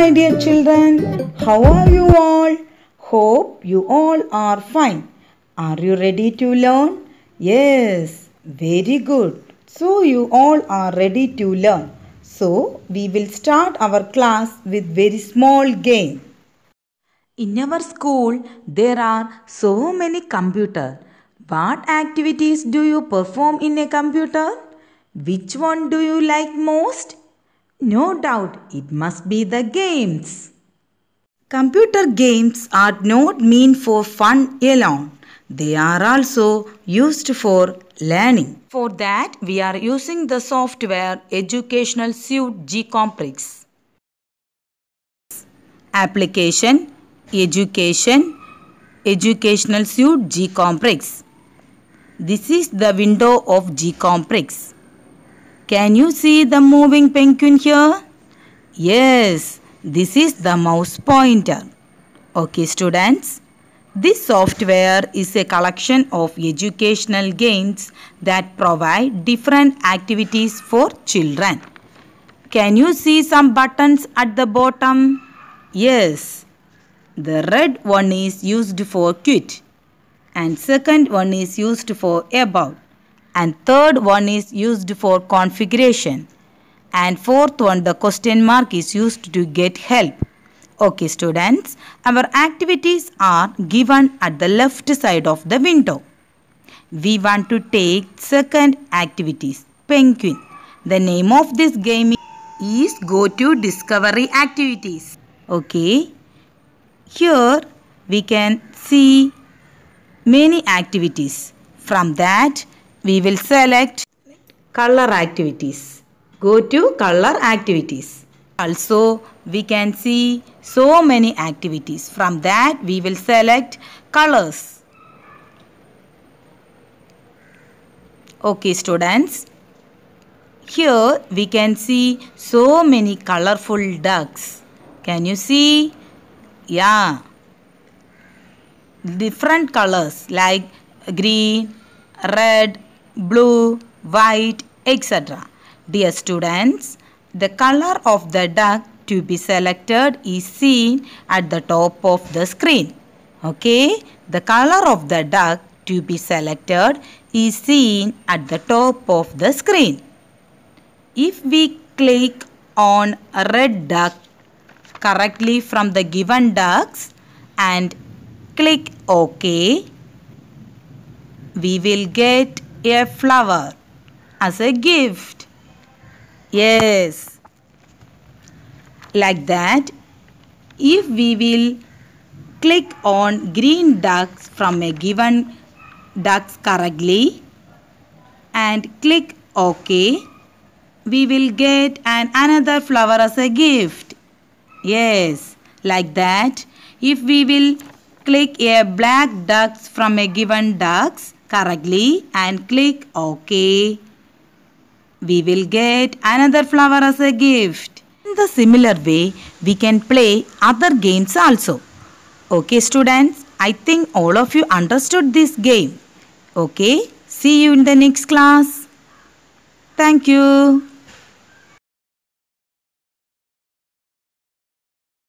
my dear children. How are you all? Hope you all are fine. Are you ready to learn? Yes, very good. So you all are ready to learn. So we will start our class with very small game. In our school, there are so many computers. What activities do you perform in a computer? Which one do you like most? No doubt, it must be the games. Computer games are not meant for fun alone. They are also used for learning. For that, we are using the software Educational Suite G G-Complex. Application Education Educational Suite G G-Complex. This is the window of G G-Complex. Can you see the moving penguin here? Yes, this is the mouse pointer. Okay students, this software is a collection of educational games that provide different activities for children. Can you see some buttons at the bottom? Yes, the red one is used for quit and second one is used for about and third one is used for configuration and fourth one the question mark is used to get help. Okay students, our activities are given at the left side of the window. We want to take second activities, penguin. The name of this game is go to discovery activities. Okay, here we can see many activities. From that, we will select color activities. Go to color activities. Also, we can see so many activities. From that, we will select colors. Okay, students. Here, we can see so many colorful ducks. Can you see? Yeah. Different colors like green, red, blue, white, etc. Dear students, the color of the duck to be selected is seen at the top of the screen. Okay, the color of the duck to be selected is seen at the top of the screen. If we click on a red duck correctly from the given ducks and click OK, we will get a flower as a gift. Yes. Like that, if we will click on green ducks from a given ducks correctly and click OK, we will get an another flower as a gift. Yes, like that. If we will click a black ducks from a given ducks, correctly and click OK. We will get another flower as a gift. In the similar way, we can play other games also. Okay students, I think all of you understood this game. Okay, see you in the next class. Thank you.